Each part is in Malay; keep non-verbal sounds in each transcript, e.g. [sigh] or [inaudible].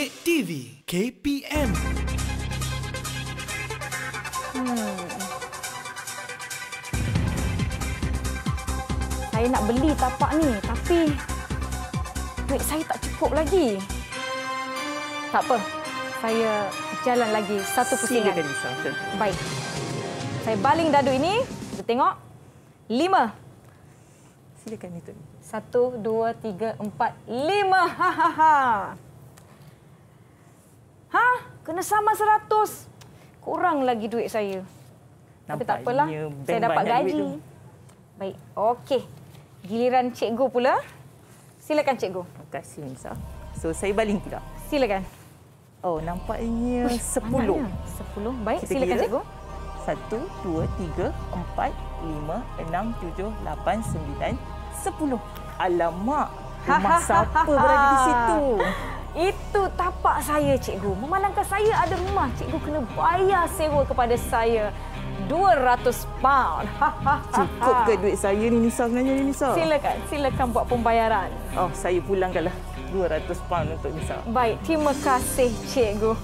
Cik TV KPM hmm. Saya nak beli tapak ni tapi duit saya tak cukup lagi. Tak apa. Saya jalan lagi satu pusingan. Sila, Lisa. Baik. Saya baling dadu ini. Kita tengok. Lima. Silakan itu. Satu, dua, tiga, empat, lima. Ha, ha, ha. Ha? Kena sama seratus. Kurang lagi duit saya. Nampaknya Tapi tak apalah. Saya dapat gaji. Baik. Okey. Giliran cikgu pula. Silakan cikgu. Terima kasih, Nisa. So, saya baling pula. Silakan. Oh, nampaknya sepuluh. Sepuluh. Baik, Kita silakan kira. cikgu. Satu, dua, tiga, empat, lima, enam, tujuh, lapan, sembilan, sepuluh. Alamak, ha, ha, rumah ha, siapa berada di situ? Itu tapak saya, cikgu. Memandangkan saya ada rumah, cikgu kena bayar sewa kepada saya. 200 pound. Ha, ha, ha, Cukup ke duit saya ni Nisa sebenarnya ni Nisa? Silakan, silakan buat pembayaran. Oh, saya pulangkanlah 200 pound untuk Nisa. Baik, terima kasih cikgu.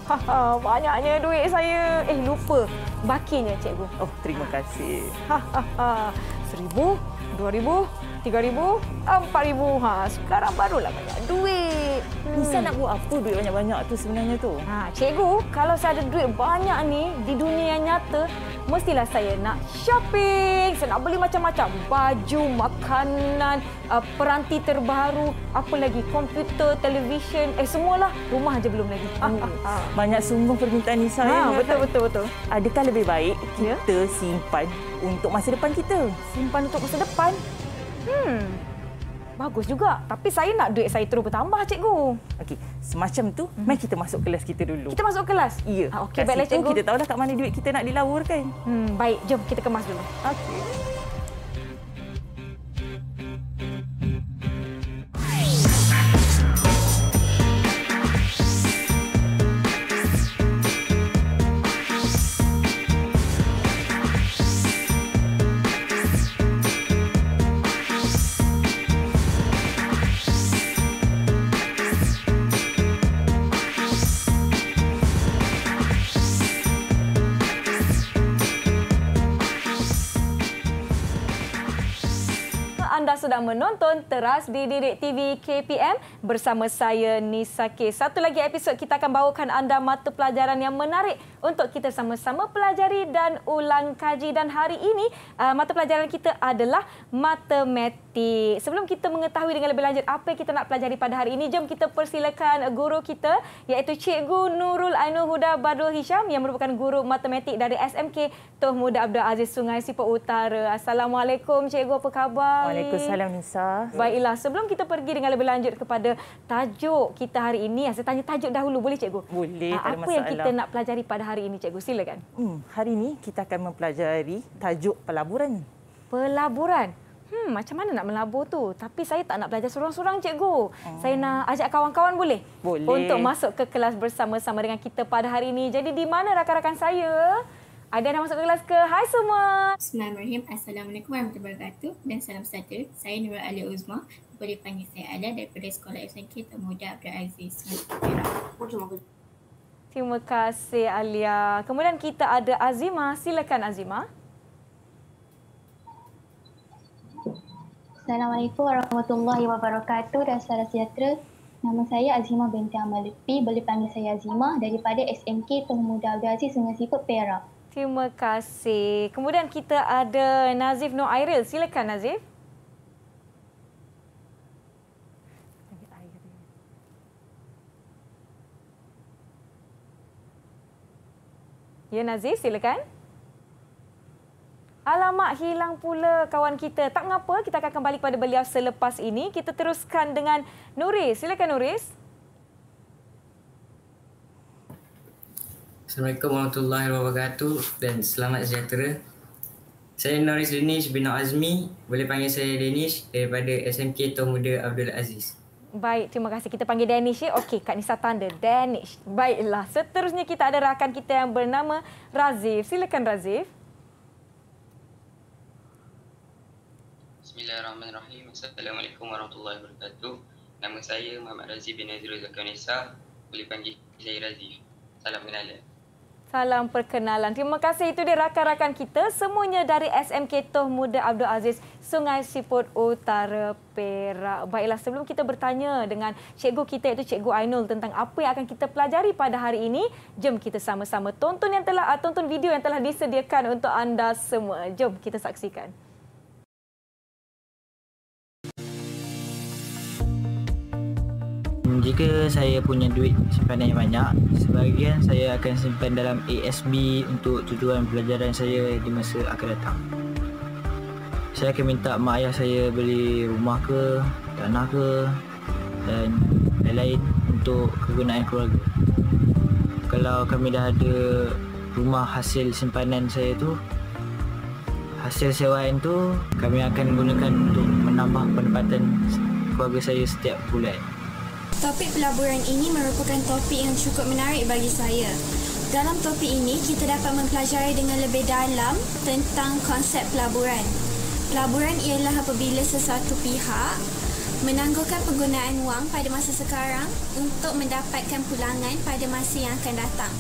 Banyaknya duit saya. Eh, lupa bakinya cikgu. Oh, terima kasih. 1000, 2000, RM3,000, RM4,000. Ha, sekarang lah banyak duit. Hmm. Nisa nak buat apa duit banyak-banyak tu sebenarnya tu? Ha, cikgu, kalau saya ada duit banyak ni di dunia yang nyata, mestilah saya nak shopping. Saya nak beli macam-macam. Baju, makanan, eh, peranti terbaru, apa lagi, komputer, televisyen, eh semualah. Rumah aja belum lagi. Ha, ha, ha. Banyak sungguh permintaan Nisa. Ha, eh. betul, eh. betul, betul. Adakah lebih baik ya. kita ya? simpan untuk masa depan kita? Simpan untuk masa depan? Hmm. Bagus juga. Tapi saya nak duit saya terus bertambah, cikgu. Okey, semacam tu, hmm. mari kita masuk kelas kita dulu. Kita masuk kelas? Ya. Ha, okey, baiklah cikgu. Kita tahu dah kat mana duit kita nak dilawarkan. Hmm, baik, jom kita kemas dulu. Okey. menonton Teras di Bididik TV KPM bersama saya Nisa K. Satu lagi episod kita akan bawakan anda mata pelajaran yang menarik untuk kita sama-sama pelajari dan ulang kaji dan hari ini uh, mata pelajaran kita adalah matematik politik. Sebelum kita mengetahui dengan lebih lanjut apa yang kita nak pelajari pada hari ini, jom kita persilakan guru kita iaitu Cikgu Nurul Ainul Huda Badul Hisham yang merupakan guru matematik dari SMK Tuh Muda Abdul Aziz Sungai Siput Utara. Assalamualaikum Cikgu, apa khabar? Waalaikumsalam Nisa. Baiklah, sebelum kita pergi dengan lebih lanjut kepada tajuk kita hari ini, saya tanya tajuk dahulu boleh Cikgu? Boleh, ah, tak ada Apa yang kita nak pelajari pada hari ini Cikgu? Silakan. Hmm, hari ini kita akan mempelajari tajuk pelaburan. Pelaburan? hmm, macam mana nak melabur tu? Tapi saya tak nak belajar seorang-seorang cikgu. Oh. Saya nak ajak kawan-kawan boleh? Boleh. Untuk masuk ke kelas bersama-sama dengan kita pada hari ini. Jadi di mana rakan-rakan saya? Ada nak masuk ke kelas ke? Hai semua. Bismillahirrahmanirrahim. Assalamualaikum warahmatullahi wabarakatuh. Dan salam sejahtera. Saya Nurul Ali Uzma. Boleh panggil saya Ada daripada Sekolah SNK Termuda Abdul Aziz. Terima kasih Alia. Kemudian kita ada Azima. Silakan Azima. Assalamualaikum warahmatullahi wabarakatuh dan salam sejahtera. Nama saya Azima binti Amalipi. Boleh panggil saya Azima daripada SMK Tuan Muda Aziz Sungai Siput Perak. Terima kasih. Kemudian kita ada Nazif Noh Airil. Silakan Nazif. Ya Nazif, silakan. Alamak, hilang pula kawan kita. Tak mengapa, kita akan kembali kepada beliau selepas ini. Kita teruskan dengan Nuris. Silakan Nuris. Assalamualaikum warahmatullahi wabarakatuh dan selamat sejahtera. Saya Noris Denish bin Azmi. Boleh panggil saya Denish daripada SMK Tuan Muda Abdul Aziz. Baik, terima kasih. Kita panggil Danish ya. Okey, Kak Nisa tanda. Danish. Baiklah, seterusnya kita ada rakan kita yang bernama Razif. Silakan Razif. Bismillahirrahmanirrahim. Assalamualaikum warahmatullahi wabarakatuh. Nama saya Muhammad Razif bin Nazirul Zakonisa. Boleh panggil saya Razif. Salam kenalan. Salam perkenalan. Terima kasih. Itu dia rakan-rakan kita semuanya dari SMK Toh Muda Abdul Aziz Sungai Siput Utara Perak. Baiklah, sebelum kita bertanya dengan cikgu kita iaitu cikgu Ainul tentang apa yang akan kita pelajari pada hari ini, jom kita sama-sama tonton yang telah ah, tonton video yang telah disediakan untuk anda semua. Jom kita saksikan. jika saya punya duit simpanan yang banyak sebahagian saya akan simpan dalam ASB untuk tujuan pelajaran saya di masa akan datang saya akan minta mak ayah saya beli rumah ke tanah ke dan lain-lain untuk kegunaan keluarga kalau kami dah ada rumah hasil simpanan saya tu hasil sewaan tu kami akan gunakan untuk menambah pendapatan keluarga saya setiap bulan Topik pelaburan ini merupakan topik yang cukup menarik bagi saya. Dalam topik ini, kita dapat mempelajari dengan lebih dalam tentang konsep pelaburan. Pelaburan ialah apabila sesuatu pihak menangguhkan penggunaan wang pada masa sekarang untuk mendapatkan pulangan pada masa yang akan datang.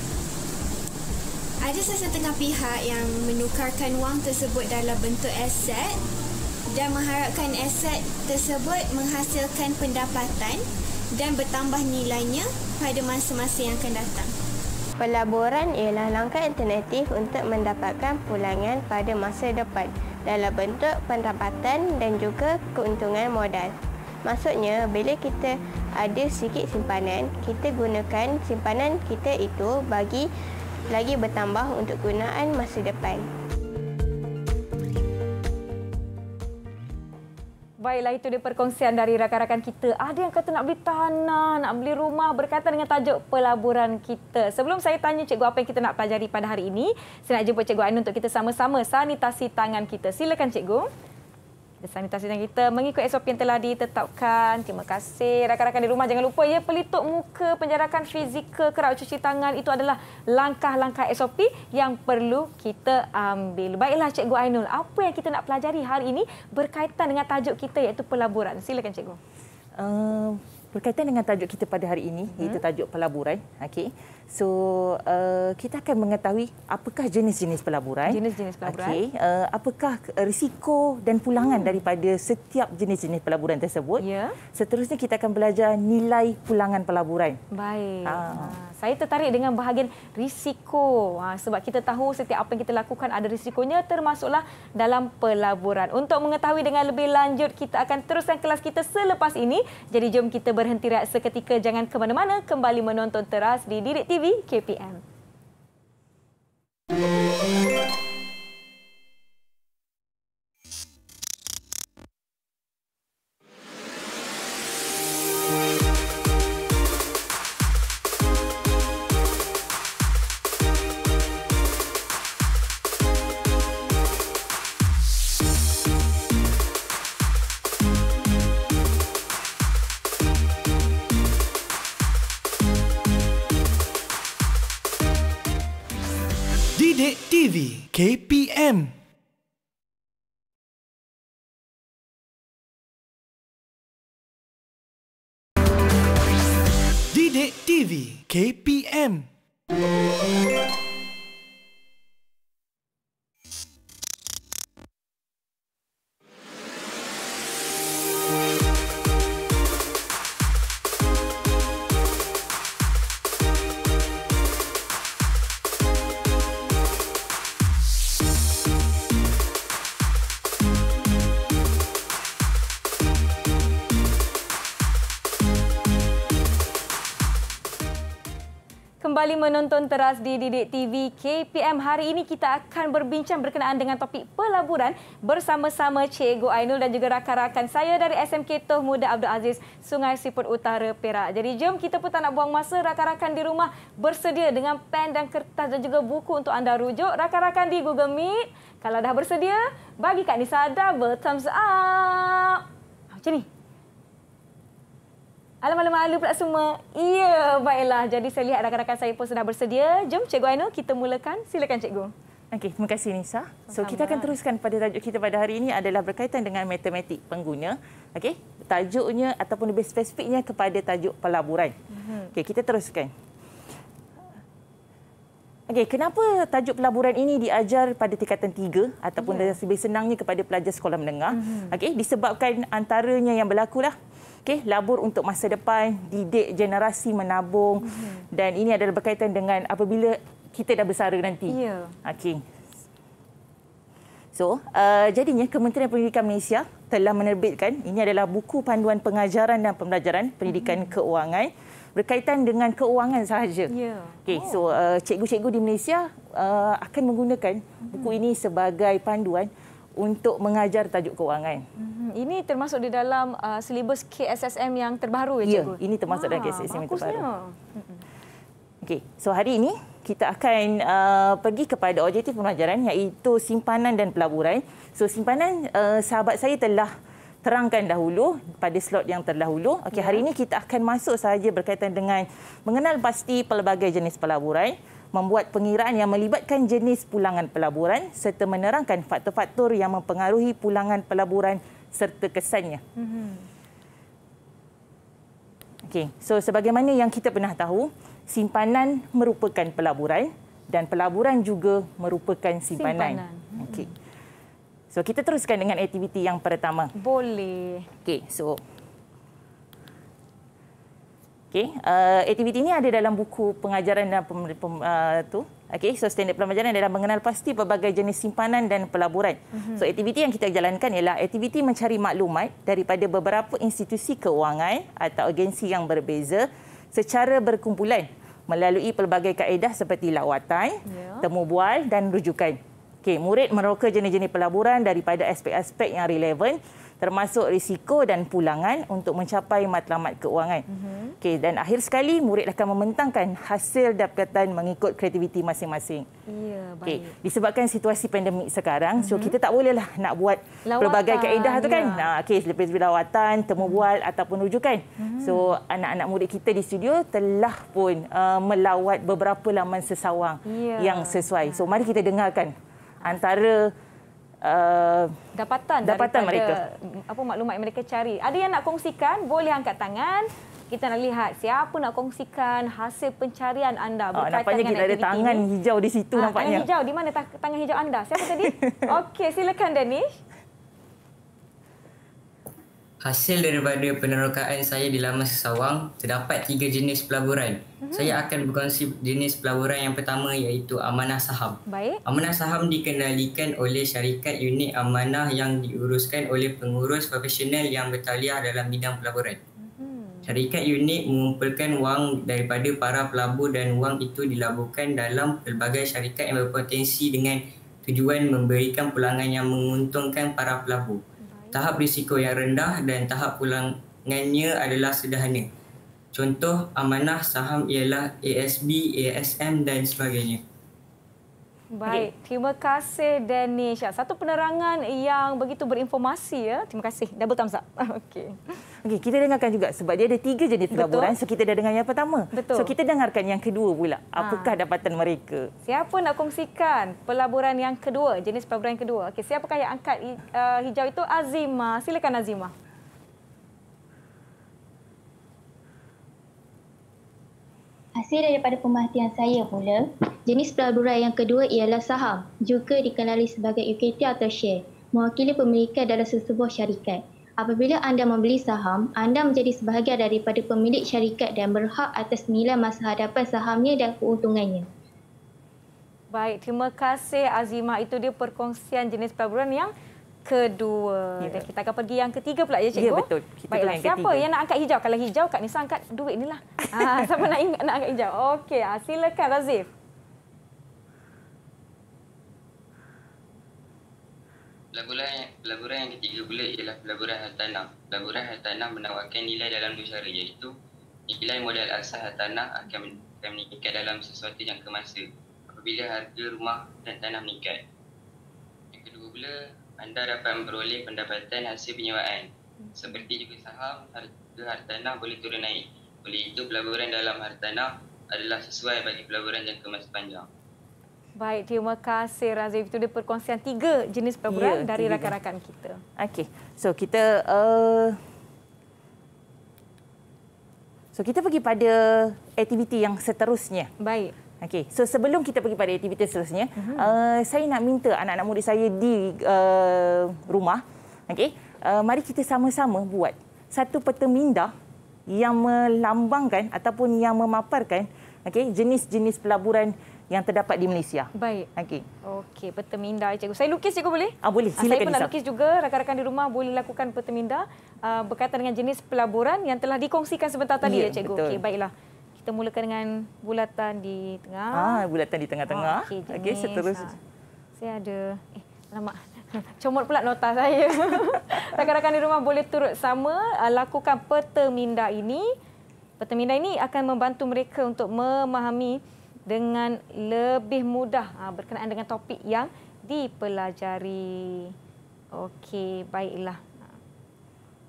Ada sesetengah pihak yang menukarkan wang tersebut dalam bentuk aset dan mengharapkan aset tersebut menghasilkan pendapatan dan bertambah nilainya pada masa-masa yang akan datang. Pelaburan ialah langkah alternatif untuk mendapatkan pulangan pada masa depan dalam bentuk pendapatan dan juga keuntungan modal. Maksudnya, bila kita ada sikit simpanan, kita gunakan simpanan kita itu bagi lagi bertambah untuk gunaan masa depan. Baiklah itu dia perkongsian dari rakan-rakan kita. Ada yang kata nak beli tanah, nak beli rumah berkaitan dengan tajuk pelaburan kita. Sebelum saya tanya cikgu apa yang kita nak pelajari pada hari ini, saya nak jumpa cikgu Ainun untuk kita sama-sama sanitasi tangan kita. Silakan cikgu sanitasikan kita mengikut SOP yang telah ditetapkan. Terima kasih rakan-rakan di rumah. Jangan lupa ya pelituk muka penjarakan fizikal kerap cuci tangan itu adalah langkah-langkah SOP yang perlu kita ambil. Baiklah Cikgu Ainul, apa yang kita nak pelajari hari ini berkaitan dengan tajuk kita iaitu pelaburan. Silakan Cikgu. Uh, berkaitan dengan tajuk kita pada hari ini, hmm. iaitu tajuk pelaburan. okay? So uh, kita akan mengetahui apakah jenis-jenis pelaburan. Jenis-jenis pelaburan. Okay. Uh, apakah risiko dan pulangan hmm. daripada setiap jenis-jenis pelaburan tersebut. Ya. Seterusnya kita akan belajar nilai pulangan pelaburan. Baik. Ha. Saya tertarik dengan bahagian risiko. Ha, sebab kita tahu setiap apa yang kita lakukan ada risikonya termasuklah dalam pelaburan. Untuk mengetahui dengan lebih lanjut, kita akan teruskan kelas kita selepas ini. Jadi jom kita berhenti rehat seketika. Jangan ke mana-mana. Kembali menonton teras di Dirik TV. TV KPM. Yeah. KPM menonton teras di Didik TV KPM. Hari ini kita akan berbincang berkenaan dengan topik pelaburan bersama-sama Cikgu Ainul dan juga rakan-rakan saya dari SMK Toh Muda Abdul Aziz Sungai Siput Utara Perak. Jadi jom kita pun tak nak buang masa rakan-rakan di rumah bersedia dengan pen dan kertas dan juga buku untuk anda rujuk. Rakan-rakan di Google Meet, kalau dah bersedia, bagi Kak Nisa double thumbs up. Macam ni. Alam malam malu pula semua. Iya, baiklah. Jadi saya lihat rakan-rakan saya pun sudah bersedia. Jom Cikgu Aino, kita mulakan. Silakan Cikgu. Okey, terima kasih Nisa. So kita akan teruskan pada tajuk kita pada hari ini adalah berkaitan dengan matematik pengguna. Okey, tajuknya ataupun lebih spesifiknya kepada tajuk pelaburan. Mhm. Okey, kita teruskan. Okey, kenapa tajuk pelaburan ini diajar pada tingkatan 3 ataupun yeah. lebih senangnya kepada pelajar sekolah menengah? mm Okey, disebabkan antaranya yang berlaku lah okey labur untuk masa depan didik generasi menabung mm-hmm. dan ini adalah berkaitan dengan apabila kita dah bersara nanti yeah. okey so uh, jadinya Kementerian Pendidikan Malaysia telah menerbitkan ini adalah buku panduan pengajaran dan pembelajaran pendidikan mm-hmm. keuangan berkaitan dengan keuangan sahaja. Yeah. Okey, oh. so uh, cikgu-cikgu di Malaysia uh, akan menggunakan mm-hmm. buku ini sebagai panduan untuk mengajar tajuk kewangan. Hmm, ini termasuk di dalam uh, silibus KSSM yang terbaru ya, ya Cikgu? Ya, ini termasuk Wah, dalam ah, KSSM bagusnya. yang terbaru. Mhm. Okey, so hari ini kita akan uh, pergi kepada objektif pembelajaran iaitu simpanan dan pelaburan. So simpanan uh, sahabat saya telah terangkan dahulu pada slot yang terdahulu. Okey, hari ya. ini kita akan masuk saja berkaitan dengan mengenal pasti pelbagai jenis pelaburan membuat pengiraan yang melibatkan jenis pulangan pelaburan serta menerangkan faktor-faktor yang mempengaruhi pulangan pelaburan serta kesannya. Okay, so sebagaimana yang kita pernah tahu, simpanan merupakan pelaburan dan pelaburan juga merupakan simpanan. simpanan. Okey. So kita teruskan dengan aktiviti yang pertama. Boleh. Okay, so Okay. Uh, aktiviti ini ada dalam buku pengajaran dan pem, pem, uh, tu. Okay. So standard pelajaran adalah mengenal pasti pelbagai jenis simpanan dan pelaburan. Mm-hmm. So aktiviti yang kita jalankan ialah aktiviti mencari maklumat daripada beberapa institusi keuangan atau agensi yang berbeza secara berkumpulan melalui pelbagai kaedah seperti lawatan, yeah. temu bual dan rujukan. Okay. Murid meroka jenis-jenis pelaburan daripada aspek-aspek yang relevan termasuk risiko dan pulangan untuk mencapai matlamat keuangan. Mm-hmm. Okey dan akhir sekali murid akan mementangkan hasil dapatan mengikut kreativiti masing-masing. Ya, okay. Disebabkan situasi pandemik sekarang, mm-hmm. so mhm. kita tak bolehlah nak buat lawatan. pelbagai kaedah ya. tu kan. Nah, okay, lebih lawatan, temu bual mm-hmm. ataupun rujukan. Mm-hmm. So anak-anak murid kita di studio telah pun uh, melawat beberapa laman sesawang ya. yang sesuai. So mari kita dengarkan antara Uh, dapatan, dapatan mereka. Apa maklumat yang mereka cari. Ada yang nak kongsikan, boleh angkat tangan. Kita nak lihat siapa nak kongsikan hasil pencarian anda ah, berkaitan dengan aktiviti kita ada tangan ini. hijau di situ ha, nampaknya. Tangan hijau, di mana tangan hijau anda? Siapa tadi? [laughs] Okey, silakan Danish. Hasil daripada penerokaan saya di Lama Sesawang terdapat tiga jenis pelaburan. Mm-hmm. Saya akan berkongsi jenis pelaburan yang pertama iaitu amanah saham. Baik. Amanah saham dikenalikan oleh syarikat unit amanah yang diuruskan oleh pengurus profesional yang bertaliah dalam bidang pelaburan. Mm-hmm. Syarikat unit mengumpulkan wang daripada para pelabur dan wang itu dilaburkan dalam pelbagai syarikat yang berpotensi dengan tujuan memberikan pulangan yang menguntungkan para pelabur. Mm-hmm tahap risiko yang rendah dan tahap pulangannya adalah sederhana. Contoh amanah saham ialah ASB, ASM dan sebagainya. Baik, terima kasih Danish. Ya, satu penerangan yang begitu berinformasi ya. Terima kasih. Double thumbs up. [laughs] Okey. Okey, kita dengarkan juga sebab dia ada tiga jenis pelaburan. So kita dah dengar yang pertama. Betul. So kita dengarkan yang kedua pula. Ah. Apakah ha. dapatan mereka? Siapa nak kongsikan pelaburan yang kedua, jenis pelaburan yang kedua? Okey, siapakah yang angkat eh, hijau itu? Azima. Silakan Azima. Hasil daripada pemerhatian saya pula, jenis pelaburan yang kedua ialah saham, juga dikenali sebagai UKT atau share, mewakili pemilikan dalam sesebuah syarikat. Apabila anda membeli saham, anda menjadi sebahagian daripada pemilik syarikat dan berhak atas nilai masa hadapan sahamnya dan keuntungannya. Baik, terima kasih Azima. Itu dia perkongsian jenis pelaburan yang kedua. Ya. Dan kita akan pergi yang ketiga pula ya, Cikgu. Ya, betul. Kita Baiklah, yang siapa ketiga. yang nak angkat hijau? Kalau hijau, Kak Nisa angkat duit inilah. ha, [laughs] siapa nak, nak angkat hijau? Okey, ha, silakan Razif. Pelaburan, pelaburan yang ketiga pula ialah pelaburan hartanah. Pelaburan hartanah menawarkan nilai dalam dua cara iaitu nilai modal asas hartanah akan, akan meningkat dalam sesuatu jangka masa apabila harga rumah dan tanah meningkat. Yang kedua pula, anda dapat memperoleh pendapatan hasil penyewaan. Seperti juga saham, harga hartanah boleh turun naik. Oleh itu, pelaburan dalam hartanah adalah sesuai bagi pelaburan jangka masa panjang. Baik, terima kasih Razif. Itu dia perkongsian tiga jenis pelaburan ya, dari rakan-rakan kita. Okey, so kita... Uh... So kita pergi pada aktiviti yang seterusnya. Baik. Okey, so sebelum kita pergi pada aktiviti seterusnya, mm-hmm. uh, saya nak minta anak-anak murid saya di uh, rumah, okey, uh, mari kita sama-sama buat satu peta minda yang melambangkan ataupun yang memaparkan okey jenis-jenis pelaburan yang terdapat di Malaysia. Baik. Okey. Okey, peta minda cikgu. Saya lukis cikgu boleh? Ah boleh. Ah, Silakan. Saya pun nak lukis juga. Rakan-rakan di rumah boleh lakukan peta minda uh, ah, berkaitan dengan jenis pelaburan yang telah dikongsikan sebentar tadi ya, ya cikgu. Okey, baiklah kita mulakan dengan bulatan di tengah. Ah, bulatan di tengah-tengah. Ah, okey, okay, seterusnya. Ah. Saya ada eh lama [laughs] comot pula nota saya. [laughs] Rakan-rakan di rumah boleh turut sama ah, lakukan peta minda ini. Peta minda ini akan membantu mereka untuk memahami dengan lebih mudah ah, berkenaan dengan topik yang dipelajari. Okey, baiklah.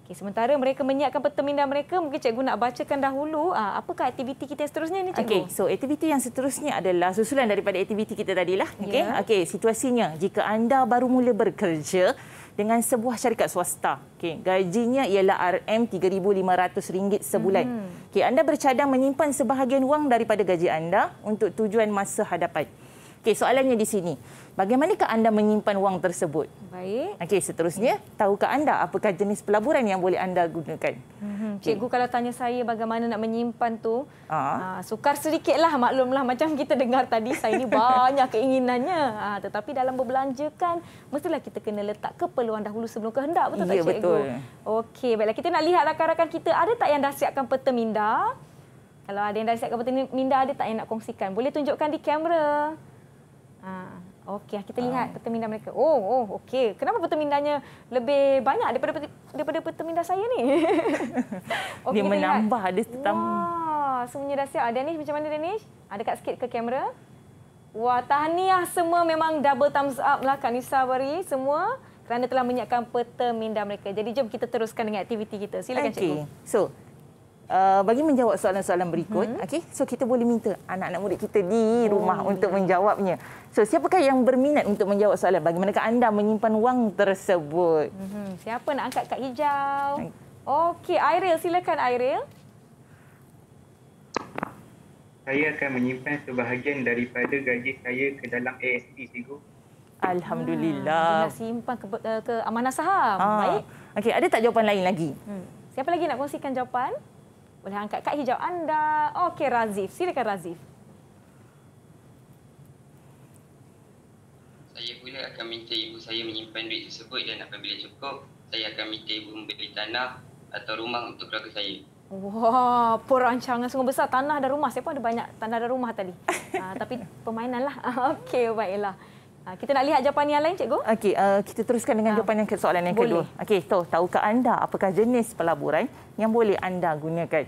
Okay, sementara mereka menyiapkan peta minda mereka, mungkin cikgu nak bacakan dahulu uh, apakah aktiviti kita yang seterusnya ni cikgu. Okay, so aktiviti yang seterusnya adalah susulan daripada aktiviti kita tadi lah. Okay, yeah. okay situasinya jika anda baru mula bekerja dengan sebuah syarikat swasta. Okay, gajinya ialah RM3,500 sebulan. hmm Okay, anda bercadang menyimpan sebahagian wang daripada gaji anda untuk tujuan masa hadapan. Okey, soalannya di sini. Bagaimanakah anda menyimpan wang tersebut? Baik. Okey, seterusnya, tahukah anda apakah jenis pelaburan yang boleh anda gunakan? Hmm, cikgu okay. kalau tanya saya bagaimana nak menyimpan tu, aa. Ha. Aa, ah, sukar sedikitlah maklumlah macam kita dengar tadi saya ini banyak keinginannya. Aa, ah, tetapi dalam berbelanja kan mestilah kita kena letak keperluan dahulu sebelum kehendak betul ya, tak cikgu? Betul. Okey, baiklah kita nak lihat rakan-rakan kita ada tak yang dah siapkan peta minda? Kalau ada yang dah siapkan peta minda ada tak yang nak kongsikan? Boleh tunjukkan di kamera. Ha, okey, kita ah. lihat ha. peta minda mereka. Oh, oh okey. Kenapa peta mindanya lebih banyak daripada daripada peta minda saya ni? okay, [laughs] dia menambah, lihat. dia tertambah. Wah, semuanya dah siap. Ah, Danish, macam mana Danish? Ada kat sikit ke kamera? Wah, tahniah semua memang double thumbs up lah Kak Nisa Bari. Semua kerana telah menyiapkan peta minda mereka. Jadi jom kita teruskan dengan aktiviti kita. Silakan okay. Cikgu. So, Uh, bagi menjawab soalan-soalan berikut, hmm. okey. So kita boleh minta anak-anak murid kita di rumah hmm. untuk menjawabnya. So siapakah yang berminat untuk menjawab soalan bagaimanakah anda menyimpan wang tersebut? Hmm. Siapa nak angkat kad hijau? Okey, Airil silakan Airil. Saya akan menyimpan sebahagian daripada gaji saya ke dalam ASP cikgu. Alhamdulillah. Hmm, dia simpan ke, eh, ke amanah saham. Ha. Baik. Okey, ada tak jawapan lain lagi? Hmm. Siapa lagi nak kongsikan jawapan? Boleh angkat kad hijau anda. Okey, Razif. Silakan Razif. Saya pula akan minta ibu saya menyimpan duit tersebut dan apabila cukup, saya akan minta ibu membeli tanah atau rumah untuk keluarga saya. Wah, perancangan sungguh besar. Tanah dan rumah. Siapa ada banyak tanah dan rumah tadi? uh, [laughs] tapi permainanlah. [laughs] Okey, baiklah. Ah, kita nak lihat jawapan yang lain, cikgu. Okey, uh, kita teruskan dengan ah, jawapan yang soalan yang kedua. boleh. kedua. Okey, so tahukah anda apakah jenis pelaburan yang boleh anda gunakan?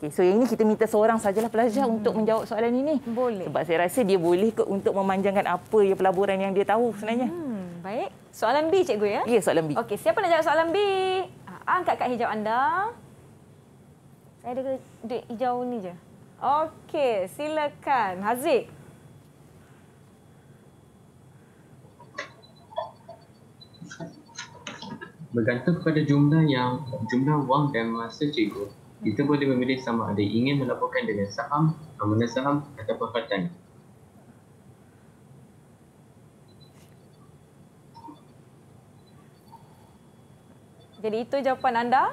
Okay, so yang ini kita minta seorang sajalah pelajar hmm. untuk menjawab soalan ini. Boleh. Sebab saya rasa dia boleh kot untuk memanjangkan apa ya pelaburan yang dia tahu sebenarnya. Hmm, baik. Soalan B, cikgu ya? Ya, soalan B. Okey, siapa nak jawab soalan B? Ah, angkat kad hijau anda. Saya ada duit hijau ni je. Okey, silakan. Haziq. bergantung kepada jumlah yang jumlah wang dan masa cikgu kita boleh memilih sama ada ingin melaporkan dengan saham, amanah saham atau perkhidmatan. Jadi itu jawapan anda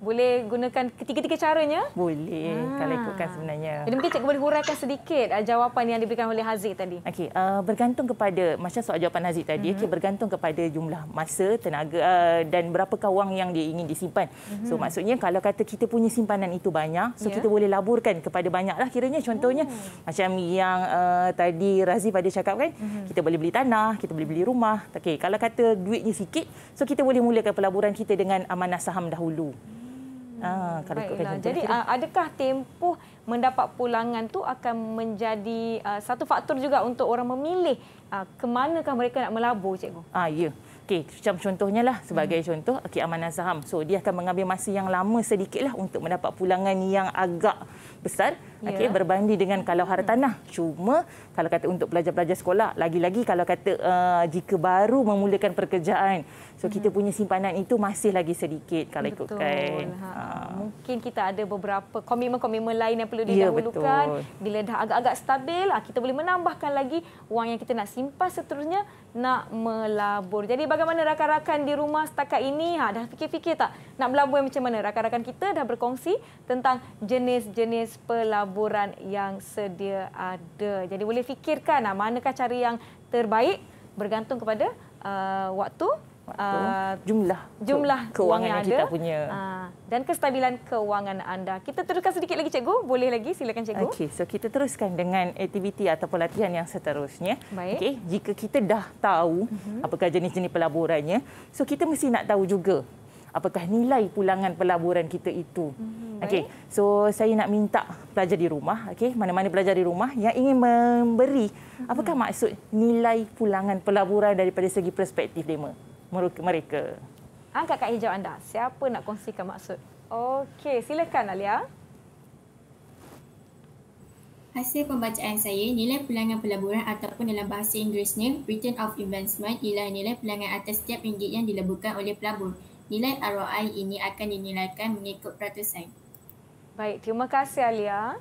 boleh gunakan ketiga-tiga caranya? Boleh, hmm. kalau ikutkan sebenarnya. Jadi mungkin cikgu boleh huraikan sedikit ah, jawapan yang diberikan oleh Haziq tadi. Okey, uh, bergantung kepada, macam soal jawapan Haziq tadi, hmm. okay, bergantung kepada jumlah masa, tenaga uh, dan berapa kawang yang dia ingin disimpan. Hmm. So maksudnya kalau kata kita punya simpanan itu banyak, so yeah. kita boleh laburkan kepada banyaklah kiranya. Contohnya hmm. macam yang uh, tadi Razif ada cakap kan, hmm. kita boleh beli tanah, kita boleh beli rumah. Okey, kalau kata duitnya sikit, so kita boleh mulakan pelaburan kita dengan amanah saham dahulu. Hmm. Ah, kalau Baiklah. Macam Jadi itu. Ah, adakah tempoh mendapat pulangan tu akan menjadi uh, satu faktor juga untuk orang memilih uh, ke manakah mereka nak melabur, cikgu? Ah, ya. Okey, macam contohnya lah sebagai hmm. contoh okay, amanah saham. So dia akan mengambil masa yang lama sedikitlah untuk mendapat pulangan yang agak besar yeah. okey ya. berbanding dengan kalau hartanah cuma kalau kata untuk pelajar-pelajar sekolah lagi-lagi kalau kata uh, jika baru memulakan pekerjaan so mm. kita hmm. punya simpanan itu masih lagi sedikit kalau betul. ikutkan ha. Ha. mungkin kita ada beberapa komitmen-komitmen lain yang perlu ya, didahulukan yeah, bila dah agak-agak stabil ah, kita boleh menambahkan lagi wang yang kita nak simpan seterusnya nak melabur jadi bagaimana rakan-rakan di rumah setakat ini ha, dah fikir-fikir tak nak melabur macam mana rakan-rakan kita dah berkongsi tentang jenis-jenis jenis pelaburan yang sedia ada. Jadi boleh fikirkan ah, manakah cara yang terbaik bergantung kepada uh, waktu, waktu uh, jumlah jumlah ke- kewangan yang, yang ada, punya uh, dan kestabilan keuangan anda. Kita teruskan sedikit lagi cikgu, boleh lagi silakan cikgu. Okey, so kita teruskan dengan aktiviti atau pelatihan yang seterusnya. Okey, jika kita dah tahu uh-huh. apakah jenis-jenis pelaburannya, so kita mesti nak tahu juga apakah nilai pulangan pelaburan kita itu. Uh-huh. Okey. So saya nak minta pelajar di rumah, okey, mana-mana pelajar di rumah yang ingin memberi apakah maksud nilai pulangan pelaburan daripada segi perspektif demo mereka. Angkat ah, kaki hijau anda. Siapa nak kongsikan maksud? Okey, silakan Alia. Hasil pembacaan saya, nilai pulangan pelaburan ataupun dalam bahasa Inggerisnya, return of investment ialah nilai pulangan atas setiap ringgit yang dilaburkan oleh pelabur. Nilai ROI ini akan dinilaikan mengikut peratusan. Baik, terima kasih Alia.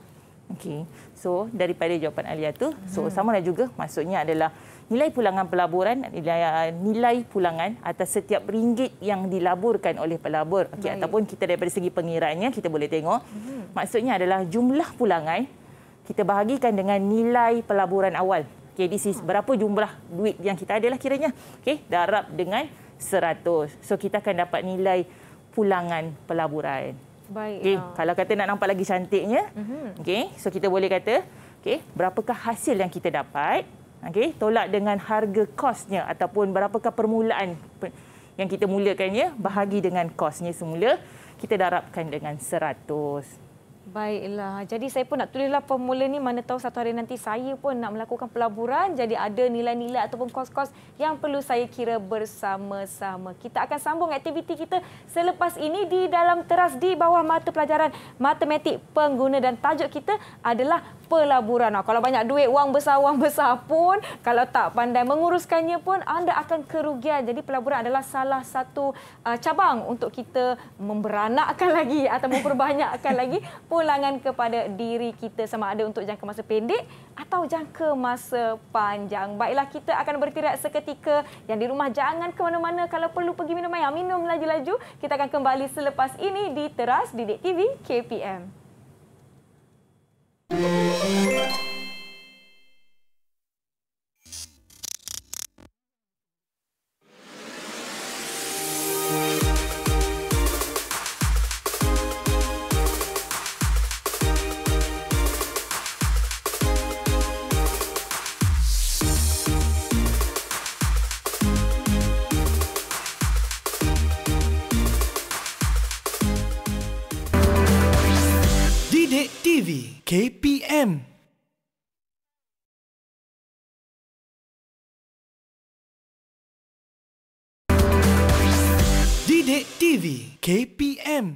Okey. So, daripada jawapan Alia tu, hmm. so samalah juga maksudnya adalah nilai pulangan pelaburan nilai, uh, nilai pulangan atas setiap ringgit yang dilaburkan oleh pelabur. Okey, ataupun kita daripada segi pengiraannya kita boleh tengok. Hmm. Maksudnya adalah jumlah pulangan kita bahagikan dengan nilai pelaburan awal. Okey, this is berapa jumlah duit yang kita ada lah kiranya. Okey, darab dengan 100. So kita akan dapat nilai pulangan pelaburan. Baik. Okay. Lah. Kalau kata nak nampak lagi cantiknya, mm -hmm. okay. so kita boleh kata okay, berapakah hasil yang kita dapat, okay, tolak dengan harga kosnya ataupun berapakah permulaan yang kita mulakannya, bahagi dengan kosnya semula, kita darabkan dengan seratus. Baiklah. Jadi saya pun nak tulislah formula ni mana tahu satu hari nanti saya pun nak melakukan pelaburan jadi ada nilai-nilai ataupun kos-kos yang perlu saya kira bersama-sama. Kita akan sambung aktiviti kita selepas ini di dalam teras di bawah mata pelajaran matematik pengguna dan tajuk kita adalah pelaburan. Kalau banyak duit, wang besar, wang [laughs] besar pun, kalau tak pandai menguruskannya pun, anda akan kerugian. Jadi pelaburan adalah salah satu uh, cabang untuk kita memberanakkan [laughs] lagi atau memperbanyakkan lagi pun pengulangan kepada diri kita sama ada untuk jangka masa pendek atau jangka masa panjang. Baiklah kita akan bertirat seketika. Yang di rumah jangan ke mana-mana kalau perlu pergi minum air. Minum laju-laju. Kita akan kembali selepas ini di Teras Didik TV KPM. KPM.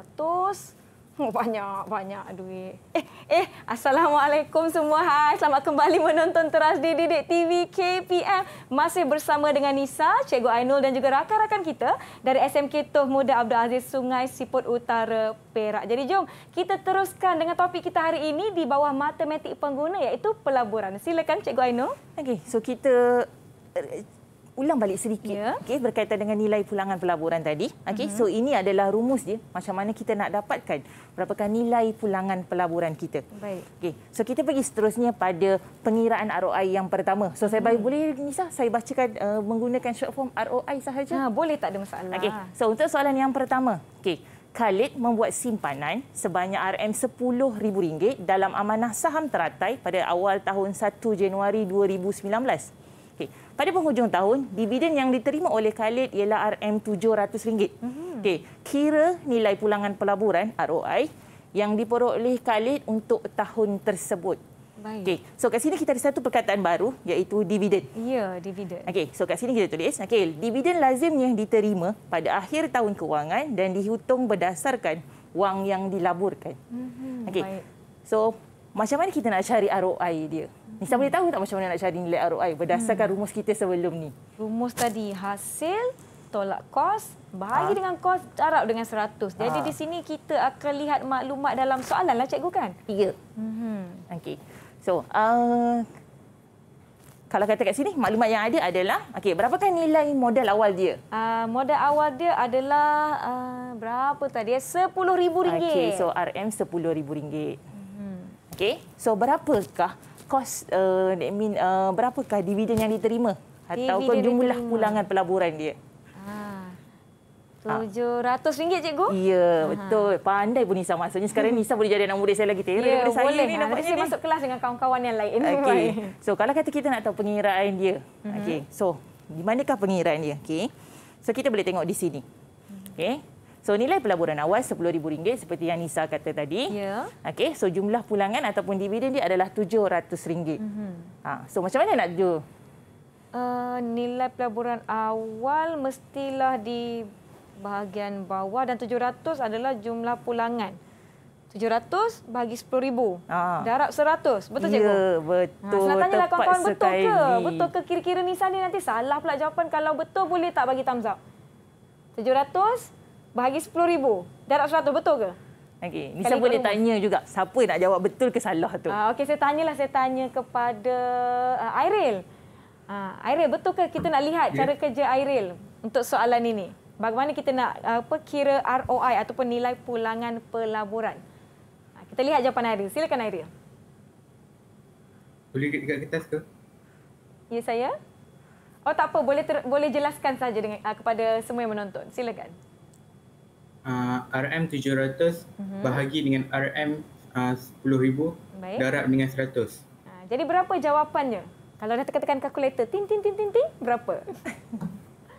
ratus. Oh, banyak, banyak duit. Eh, eh, Assalamualaikum semua. Hai, selamat kembali menonton Teras di Didik TV KPM. Masih bersama dengan Nisa, Cikgu Ainul dan juga rakan-rakan kita dari SMK Toh Muda Abdul Aziz Sungai Siput Utara Perak. Jadi jom, kita teruskan dengan topik kita hari ini di bawah matematik pengguna iaitu pelaburan. Silakan Cikgu Ainul. Okey, so kita ulang balik sedikit yeah. okay, berkaitan dengan nilai pulangan pelaburan tadi. Okay, mm-hmm. So ini adalah rumus dia macam mana kita nak dapatkan berapakah nilai pulangan pelaburan kita. Baik. Okay, so kita pergi seterusnya pada pengiraan ROI yang pertama. So saya mm-hmm. boleh Nisa saya bacakan uh, menggunakan short form ROI sahaja? Ha, boleh tak ada masalah. Okay, so untuk soalan yang pertama. Okay, Khalid membuat simpanan sebanyak RM10,000 dalam amanah saham teratai pada awal tahun 1 Januari 2019. Okey. Pada penghujung tahun, dividen yang diterima oleh Khalid ialah RM700. Mhm. Okey. Kira nilai pulangan pelaburan ROI yang diperoleh Khalid untuk tahun tersebut. Baik. Okay. So kat sini kita ada satu perkataan baru iaitu dividen. Ya, dividen. Okey, so kat sini kita tulis, okey, dividen lazimnya diterima pada akhir tahun kewangan dan dihitung berdasarkan wang yang dilaburkan. Mhm. Okey. So macam mana kita nak cari ROI dia? Nisa boleh tahu tak macam mana nak cari nilai ROI berdasarkan hmm. rumus kita sebelum ni? Rumus tadi hasil tolak kos bahagi ha. dengan kos darab dengan 100. Jadi ha. di sini kita akan lihat maklumat dalam soalan lah cikgu kan? Ya. Hmm. Okey. So, uh, kalau kata kat sini maklumat yang ada adalah okey berapakah nilai modal awal dia? Uh, modal awal dia adalah uh, berapa tadi? RM10,000. Okey, so RM10,000. Hmm. Okey. So berapakah kos uh, admin uh, berapakah dividen yang diterima atau dividen jumlah pulangan pelaburan dia? Ah, RM700 ha. cikgu? Ya, betul. Pandai pun Nisa maksudnya. Sekarang hmm. Nisa boleh jadi anak murid saya lagi. Terima ya, boleh. Saya boleh. Ni, ha, nanti saya ni. masuk kelas dengan kawan-kawan yang lain. Okay. [laughs] So, kalau kata kita nak tahu pengiraan dia. Mm-hmm. Okay. So, di manakah pengiraan dia? Okay. So, kita boleh tengok di sini. Okay. So nilai pelaburan awal RM10,000 seperti yang Nisa kata tadi. Yeah. Okay, so jumlah pulangan ataupun dividen dia adalah RM700. Mm-hmm. Ha, so macam mana nak jual? Uh, eh, nilai pelaburan awal mestilah di bahagian bawah dan RM700 adalah jumlah pulangan. 700 bagi 10000. Ah. Ha. Darab 100. Betul ya, cikgu? Ya, betul. Ha, Senang tanyalah kawan-kawan betul ke? Betul ke kira-kira Nisa ni nanti salah pula jawapan kalau betul boleh tak bagi thumbs up? 700 bahagi 10,000. Darab 100, betul ke? Okey, ni saya boleh tanya juga siapa nak jawab betul ke salah tu. Uh, Okey, saya tanyalah. Saya tanya kepada uh, Airil. Uh, Airil, betul ke kita nak lihat yeah. cara kerja Airil untuk soalan ini? Bagaimana kita nak apa kira ROI ataupun nilai pulangan pelaburan? Kita lihat jawapan Airil. Silakan Airil. Boleh dekat kertas ke? Ya saya. Oh tak apa boleh boleh jelaskan saja dengan kepada semua yang menonton. Silakan uh, RM700 mm-hmm. bahagi dengan RM10,000 uh, darab dengan 100. Uh, ha, jadi berapa jawapannya? Kalau dah tekan-tekan kalkulator, ting, ting, ting, ting, ting, berapa? [laughs]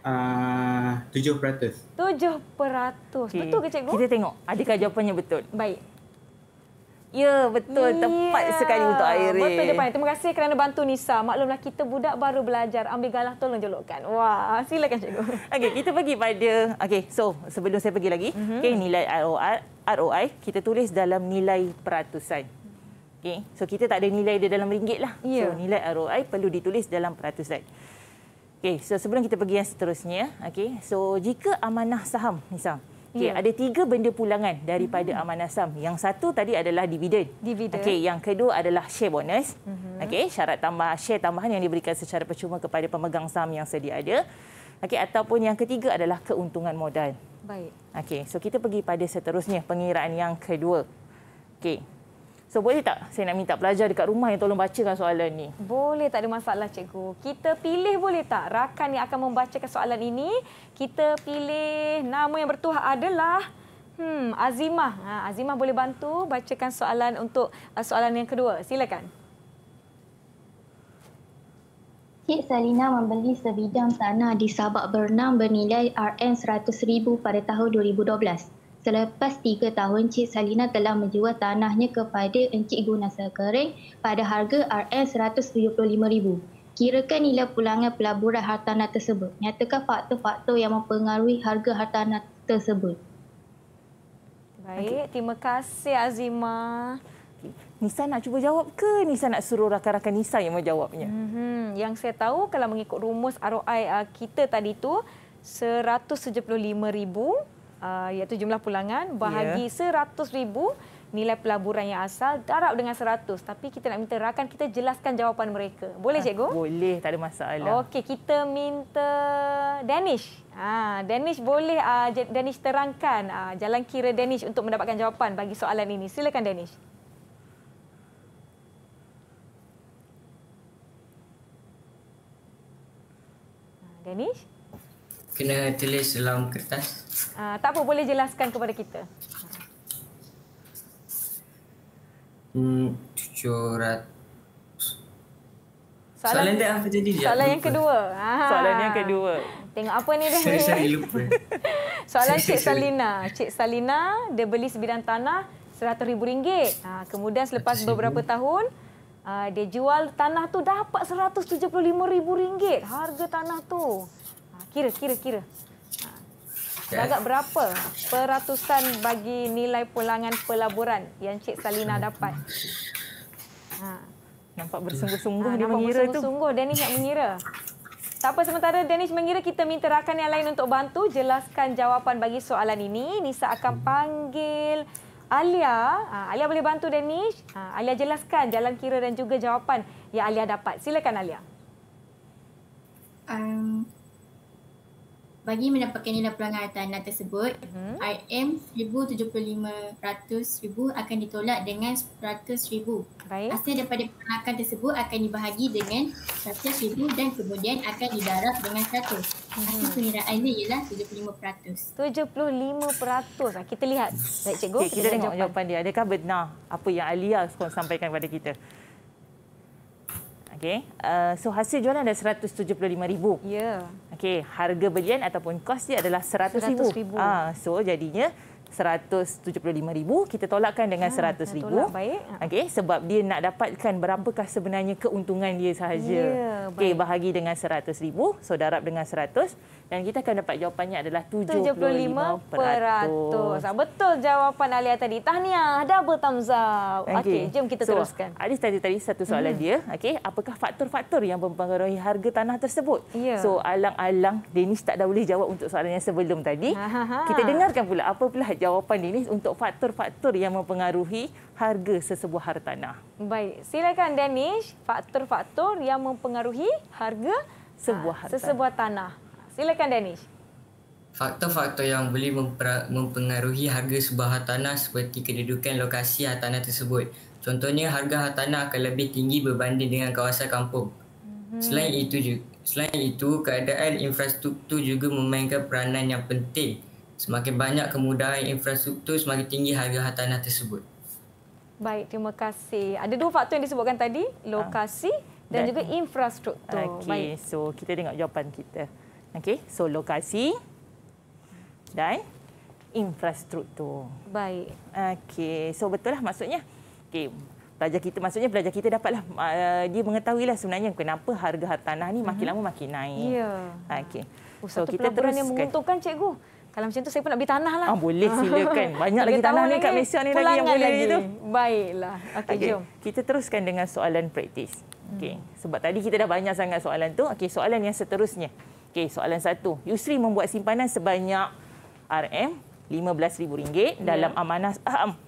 Uh, 7%. 7%. Okay. Betul ke cikgu? Kita tengok adakah jawapannya betul. Baik. Ya, betul. Yeah. Tepat sekali untuk Airin. Betul depan. Terima kasih kerana bantu Nisa. Maklumlah kita budak baru belajar. Ambil galah tolong jolokkan. Wah, silakan cikgu. [laughs] Okey, kita pergi pada... Okey, so sebelum saya pergi lagi. Mm -hmm. Okey, nilai ROI, ROI kita tulis dalam nilai peratusan. Okey, so kita tak ada nilai dia dalam ringgit lah. Yeah. So, nilai ROI perlu ditulis dalam peratusan. Okey, so sebelum kita pergi yang seterusnya. Okey, so jika amanah saham, Nisa. Okay, yeah. Ada tiga benda pulangan daripada mm-hmm. Amanah saham. Yang satu tadi adalah dividen. dividen. Okay, yang kedua adalah share bonus. Mm-hmm. Okay, syarat tambah share tambahan yang diberikan secara percuma kepada pemegang saham yang sedia ada. Okay, ataupun yang ketiga adalah keuntungan modal. Baik. Okay, so kita pergi pada seterusnya pengiraan yang kedua. Okay, So boleh tak saya nak minta pelajar dekat rumah yang tolong bacakan soalan ni? Boleh tak ada masalah cikgu. Kita pilih boleh tak rakan yang akan membacakan soalan ini? Kita pilih nama yang bertuah adalah hmm, Azimah. Ha, Azimah boleh bantu bacakan soalan untuk uh, soalan yang kedua. Silakan. Cik Salina membeli sebidang tanah di Sabak Bernam bernilai RM100,000 pada tahun 2012 selepas tiga tahun Cik Salina telah menjual tanahnya kepada Encik Guna Sekering pada harga RM175,000. Kirakan nilai pulangan pelaburan hartanah tersebut. Nyatakan faktor-faktor yang mempengaruhi harga hartanah tersebut. Baik, terima kasih Azimah. Nisa nak cuba jawab ke Nisa nak suruh rakan-rakan Nisa yang menjawabnya? Mm-hmm. Yang saya tahu kalau mengikut rumus ROI uh, kita tadi itu RM 175,000 uh, iaitu jumlah pulangan ya. bahagi seratus yeah. ribu nilai pelaburan yang asal darab dengan 100 tapi kita nak minta rakan kita jelaskan jawapan mereka. Boleh ah, cikgu? Boleh, tak ada masalah. Okey, kita minta Danish. Ha, Danish boleh uh, Danish terangkan uh, jalan kira Danish untuk mendapatkan jawapan bagi soalan ini. Silakan Danish. Danish? kena tulis dalam kertas? Uh, tak apa, boleh jelaskan kepada kita. Hmm, tujuh ratus. Soalan, soalan dia apa jadi dia? Soalan yang kedua. Ha. Soalan yang kedua. Tengok apa ni dia? Saya lupa. [laughs] soalan Cik Salina. Cik Salina, dia beli sebidang tanah RM100,000. Ha, ah, kemudian selepas beberapa tahun, uh, dia jual tanah tu dapat RM175,000 harga tanah tu. Kira, kira, kira. Okay. agak berapa peratusan bagi nilai pulangan pelaburan yang Cik Salina hmm. dapat? Ha. Nampak bersungguh-sungguh ha, dia nampak mengira bersungguh-sungguh. tu. Dennis nak mengira. Tak apa, sementara Dennis mengira, kita minta rakan yang lain untuk bantu jelaskan jawapan bagi soalan ini. Nisa akan panggil Alia. Ha, Alia boleh bantu Danish. Ha, Alia jelaskan jalan kira dan juga jawapan yang Alia dapat. Silakan Alia. Um, bagi mendapatkan nilai pulangan hartanah tersebut, mhm. RM1,075,000 uh akan ditolak dengan RM100,000. Hasil daripada penolakan tersebut akan dibahagi dengan RM100,000 dan kemudian akan didarab dengan RM100,000. Mhm. Uh-huh. Hasil penilaian ialah 75%. 75%. Ah, kita lihat. Baik, cikgu. Okay, kita, kita tengok jawapan dia. Adakah benar apa yang Alia sampaikan kepada kita? Okey. Uh, so hasil jualan ada 175,000. Ya. Okey, harga belian ataupun kos dia adalah 100,000. 100,000. Ah, so jadinya 175000 kita tolakkan dengan ha, ah, 100000 baik ah. okey sebab dia nak dapatkan berapakah sebenarnya keuntungan dia sahaja ya, okey bahagi dengan 100000 so darab dengan 100 dan kita akan dapat jawapannya adalah 75%. Betul jawapan Alia tadi. Tahniah, double thumbs up. Okey, okay, jom kita so, teruskan. Ada tadi tadi satu soalan hmm. dia. Okey, apakah faktor-faktor yang mempengaruhi harga tanah tersebut? Yeah. So, alang-alang Dennis tak dah boleh jawab untuk soalan yang sebelum tadi. Aha. Ha, ha. Kita dengarkan pula apa pula jawapan ini untuk faktor-faktor yang mempengaruhi harga sesebuah hartanah. Baik, silakan Danish, faktor-faktor yang mempengaruhi harga ah, sebuah hartanah. sesebuah tanah. Silakan Danish. Faktor-faktor yang boleh mempengaruhi harga sebuah hartanah seperti kedudukan lokasi hartanah tersebut. Contohnya harga hartanah akan lebih tinggi berbanding dengan kawasan kampung. Mhm. Selain itu juga, selain itu keadaan infrastruktur juga memainkan peranan yang penting. Semakin banyak kemudahan infrastruktur, semakin tinggi harga hartanah tersebut. Baik, terima kasih. Ada dua faktor yang disebutkan tadi, lokasi ah. dan, dan juga infrastruktur. Okey, so kita tengok jawapan kita. Okey, so lokasi dan infrastruktur. Baik. Okey, so betul lah maksudnya. Okey, pelajar kita maksudnya pelajar kita dapatlah uh, dia mengetahui lah sebenarnya kenapa harga hartanah ni makin mm-hmm. lama makin naik. Ya. Yeah. Okey. Oh, so kita terus yang menguntungkan cikgu. Kalau macam tu saya pun nak beli tanah lah. Ah, boleh ah. silakan. [laughs] Banyak lagi tanah ni lah kat Malaysia ni lagi yang boleh lagi. Itu. Baiklah. Okey, okay. jom. Kita teruskan dengan soalan praktis. Okey. Hmm. Sebab tadi kita dah banyak sangat soalan tu. Okey, soalan yang seterusnya. Okey, soalan satu. Yusri membuat simpanan sebanyak RM15,000 yeah. dalam amanah saham.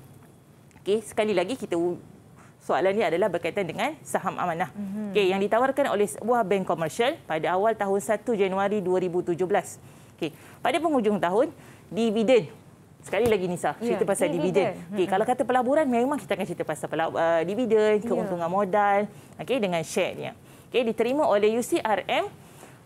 Okey, sekali lagi kita Soalan ini adalah berkaitan dengan saham amanah. Mm-hmm. Okey, yang ditawarkan oleh sebuah bank komersial pada awal tahun 1 Januari 2017. Okey, pada penghujung tahun, dividen. Sekali lagi Nisa, ya, cerita yeah, pasal dividen. dividen. Okey, kalau kata pelaburan memang kita akan cerita pasal uh, dividen, ya. keuntungan yeah. modal, okey dengan share-nya. Okey, diterima oleh UCRM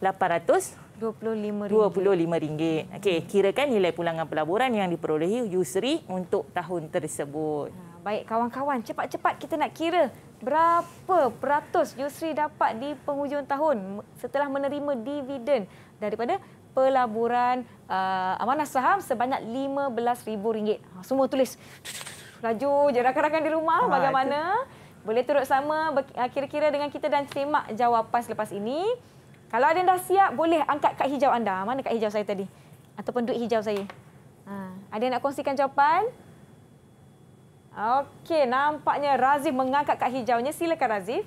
825 RM25. Okey, kirakan nilai pulangan pelaburan yang diperolehi USRI untuk tahun tersebut. Ha, baik kawan-kawan, cepat-cepat kita nak kira berapa peratus USRI dapat di penghujung tahun setelah menerima dividen daripada pelaburan uh, amanah saham sebanyak rm ringgit. Ha, semua tulis. Laju je rakan-rakan di rumah ha, bagaimana. Itu. Boleh turut sama ah, kira-kira dengan kita dan semak jawapan selepas ini. Kalau ada yang dah siap, boleh angkat kad hijau anda. Mana kad hijau saya tadi? Ataupun duit hijau saya. Ha. Ada yang nak kongsikan jawapan? Okey, nampaknya Razif mengangkat kad hijaunya. Silakan Razif.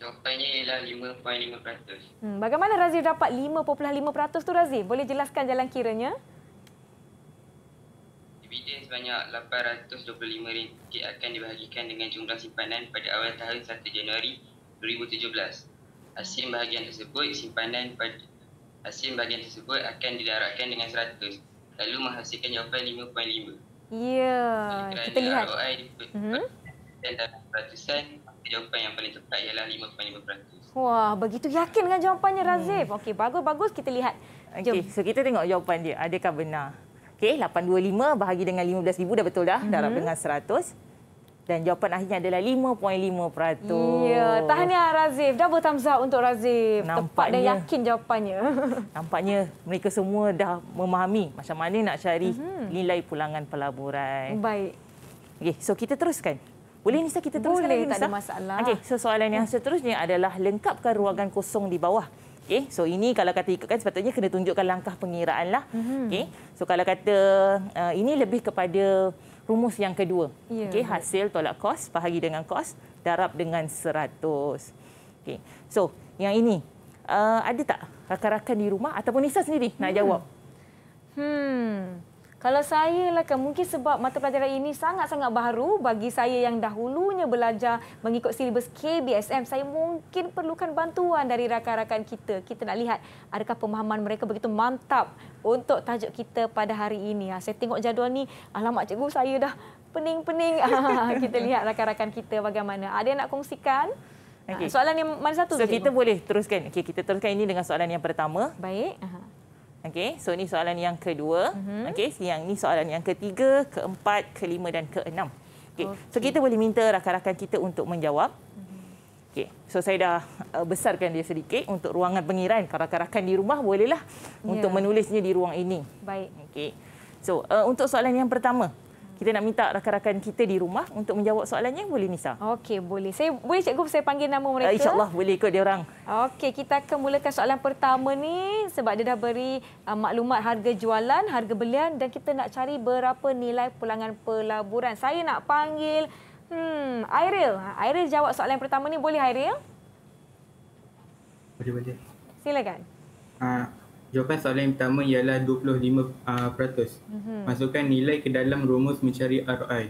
Jawapannya ialah 5.5%. Hmm, bagaimana Razif dapat 5.5% tu Razif? Boleh jelaskan jalan kiranya? Dividen sebanyak RM825 akan dibahagikan dengan jumlah simpanan pada awal tahun 1 Januari 2017. Hasil bahagian tersebut simpanan pada hasil bahagian tersebut akan didarabkan dengan 100 lalu menghasilkan jawapan 5.5. Ya, yeah, kita lihat. Mhm. dan dalam peratusan jawapan yang paling tepat ialah 5.5%. Wah, begitu yakin dengan jawapannya Razif. Hmm. Okey, bagus-bagus kita lihat. Okey, so kita tengok jawapan dia. Adakah benar? Okey, 825 bahagi dengan 15,000 dah betul dah. Darab dengan 100 dan jawapan akhirnya adalah 5.5 peratus. Ya, tahniah ya, Razif. Double thumbs up untuk Razif. Tepat dan yakin jawapannya. [laughs] Nampaknya mereka semua dah memahami macam mana nak cari mhm. nilai pulangan pelaburan. Baik. Okey, so kita teruskan. Boleh Nisa kita teruskan Boleh, lagi Nisa? Boleh, tak ada masalah. Okey, so soalan yang seterusnya adalah lengkapkan ruangan kosong di bawah. Okey, so ini kalau kata ikutkan sepatutnya kena tunjukkan langkah pengiraan lah. Mhm. Okey, so kalau kata uh, ini lebih kepada rumus yang kedua. Yeah. Okey, hasil tolak kos bahagi dengan kos darab dengan seratus. Okey, so yang ini uh, ada tak rakan-rakan di rumah ataupun Nisa sendiri hmm. nak jawab? Hmm. Kalau saya lah kan, mungkin sebab mata pelajaran ini sangat-sangat baru bagi saya yang dahulunya belajar mengikut silibus KBSM, saya mungkin perlukan bantuan dari rakan-rakan kita. Kita nak lihat adakah pemahaman mereka begitu mantap untuk tajuk kita pada hari ini. Ha, saya tengok jadual ni, alamak cikgu saya dah pening-pening. [laughs] Ha, kita lihat rakan-rakan kita bagaimana. Ada yang nak kongsikan? Okay. Ha, soalan yang mana satu? So, kita boleh teruskan. Okay, kita teruskan ini dengan soalan yang pertama. Baik. Baik. Okey, so ini soalan yang kedua. Mm-hmm. Okey, yang ni soalan yang ketiga, keempat, kelima dan keenam. Okey, okay. so kita boleh minta rakan-rakan kita untuk menjawab. Mhm. Okey, so saya dah uh, besarkan dia sedikit untuk ruangan pengiran. Rakan-rakan di rumah bolehlah yeah. untuk ya. menulisnya di ruang ini. Baik. Okey, so uh, untuk soalan yang pertama kita nak minta rakan-rakan kita di rumah untuk menjawab soalannya boleh Nisa? Okey, boleh. Saya boleh cikgu saya panggil nama mereka. Uh, InsyaAllah boleh ikut dia orang. Okey, kita akan mulakan soalan pertama ni sebab dia dah beri uh, maklumat harga jualan, harga belian dan kita nak cari berapa nilai pulangan pelaburan. Saya nak panggil hmm Airil. Airil jawab soalan pertama ni boleh Airil? Boleh, boleh. Silakan. Uh, jawapan soalan yang pertama ialah 25%. Uh, ah, peratus. Mm-hmm. Masukkan nilai ke dalam rumus mencari ROI.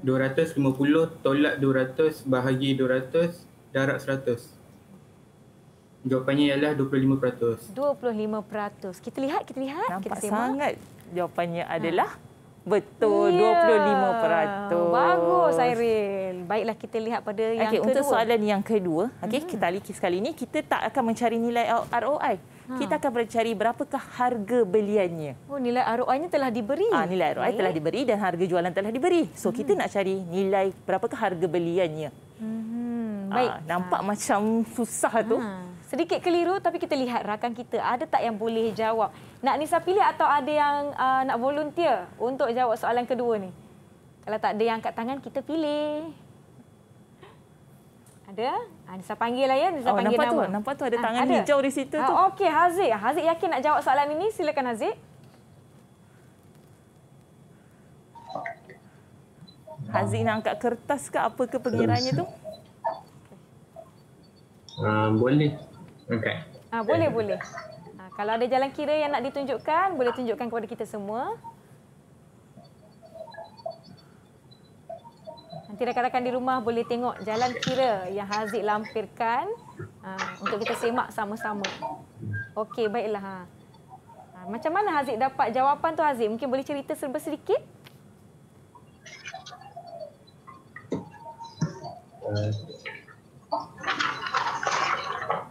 250 tolak 200 bahagi 200 darab 100. Jawapannya ialah 25%. 25%. Kita lihat, kita lihat. Nampak kita sangat jawapannya adalah ha. Betul, yeah. 25%. Bagus, Airil. Baiklah kita lihat pada yang okay, kedua. Untuk soalan yang kedua, okay, mm -hmm. kita lihat sekali ini, kita tak akan mencari nilai ROI. Ha. Kita akan mencari berapakah harga beliannya. Oh, nilai ROI-nya telah diberi. Ah, nilai ROI okay. telah diberi dan harga jualan telah diberi. So hmm. kita nak cari nilai berapakah harga beliannya. Hmm. Baik. Ah, nampak ha. macam susah ha. tu sedikit keliru tapi kita lihat rakan kita ada tak yang boleh jawab. Nak Nisa pilih atau ada yang uh, nak volunteer untuk jawab soalan kedua ni? Kalau tak ada yang angkat tangan kita pilih. Ada? Ha, Nisa panggil lah ya. Nisa oh, panggil nampak nama. Tu, nampak tu ada ah, tangan ha, ada. hijau di situ ha, tu. Okey Haziq. Haziq yakin nak jawab soalan ini? Silakan Haziq. Haziq nak angkat kertas ke apa ke pengiranya tu? Uh, boleh. Okay. Ah, boleh, boleh. Ah, kalau ada jalan kira yang nak ditunjukkan, boleh tunjukkan kepada kita semua. Nanti rakan-rakan di rumah boleh tengok jalan kira yang Haziq lampirkan ah, untuk kita semak sama-sama. Okey, baiklah. Ah, ah macam mana Haziq dapat jawapan tu Haziq? Mungkin boleh cerita serba sedikit? Uh.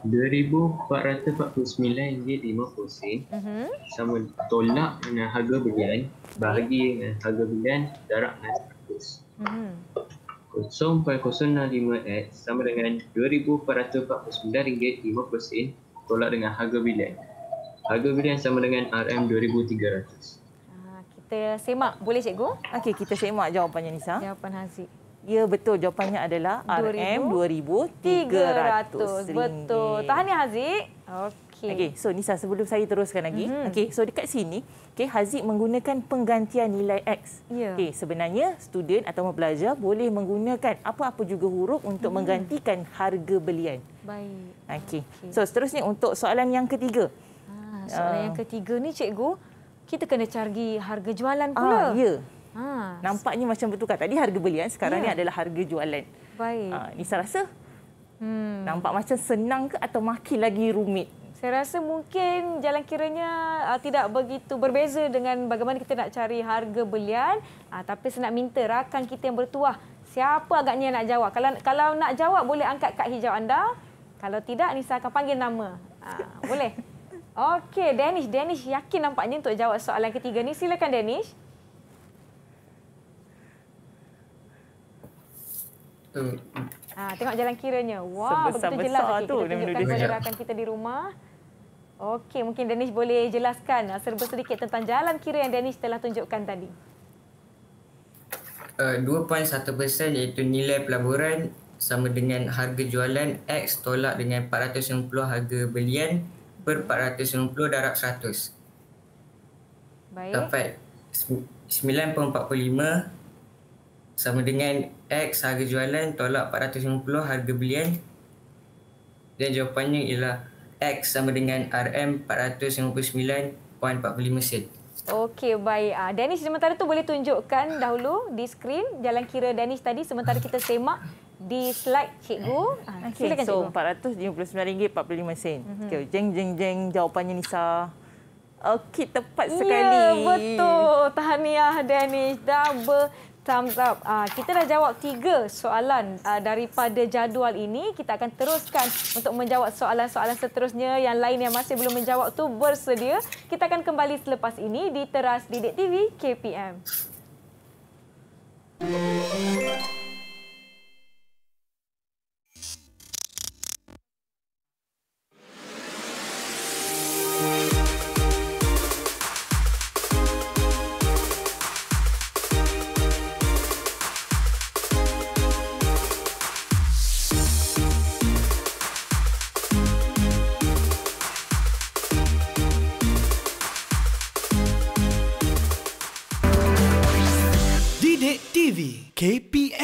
RM2,449.50 uh-huh. Mhm. sama tolak dengan harga belian bahagi dengan harga belian darab dengan status. Mm-hmm. 0.065X sama dengan RM2,449.50 tolak dengan harga belian. Harga belian sama dengan RM2,300. Ah, kita semak boleh cikgu? Okey, kita semak jawapannya Nisa. Jawapan Haziq. Ya betul jawapannya adalah RM2300. Betul. Tahniah ya, Haziq. Okey. Okey, so Nisa sebelum saya teruskan lagi. Mm -hmm. Okey, so dekat sini, okey Haziq menggunakan penggantian nilai X. Yeah. Okey, sebenarnya student atau pelajar boleh menggunakan apa-apa juga huruf untuk mm. menggantikan harga belian. Baik. Okey. Okay. So seterusnya untuk soalan yang ketiga. Ha, soalan uh, yang ah. ketiga ni cikgu, kita kena cari harga jualan pula. Ah, ya. Ha. Nampaknya macam bertukar. Tadi harga belian, sekarang ya. ini adalah harga jualan. Baik. Ha, ah, Nisa rasa hmm. nampak macam senang ke atau makin lagi rumit? Saya rasa mungkin jalan kiranya uh, tidak begitu berbeza dengan bagaimana kita nak cari harga belian. Uh, tapi saya nak minta rakan kita yang bertuah, siapa agaknya nak jawab? Kalau, kalau nak jawab, boleh angkat kad hijau anda. Kalau tidak, Nisa akan panggil nama. Uh, boleh? [laughs] Okey, Danish. Danish yakin nampaknya untuk jawab soalan ketiga ni. Silakan, Danish. Danish. Ha, tengok jalan kiranya. Wah, wow, betul jelas tu, kita tunjukkan gerakan kita di rumah. Okey, mungkin Danish boleh jelaskan ah, serba sedikit tentang jalan kira yang Danish telah tunjukkan tadi. Uh, eh, 2.1% iaitu nilai pelaburan sama dengan harga jualan X tolak dengan 490 harga belian per 490 darab 100. Baik. Dapat 9.45 sama dengan X harga jualan tolak 450 harga belian dan jawapannya ialah X sama dengan RM 459.45 sen. Okey, baik. Ah, Danish sementara tu boleh tunjukkan dahulu di skrin jalan kira Danish tadi sementara kita semak di slide cikgu. Ah, okay. Silakan so, cikgu. So, RM459.45. Mm-hmm. Okay, jeng, jeng, jeng. Jawapannya Nisa. Okey, tepat ya, sekali. Ya, betul. Tahniah Danish. Dah ber... Thumbs up. Uh, kita dah jawab tiga soalan uh, daripada jadual ini. Kita akan teruskan untuk menjawab soalan-soalan seterusnya. Yang lain yang masih belum menjawab tu bersedia. Kita akan kembali selepas ini di Teras Didik TV KPM. Thank you.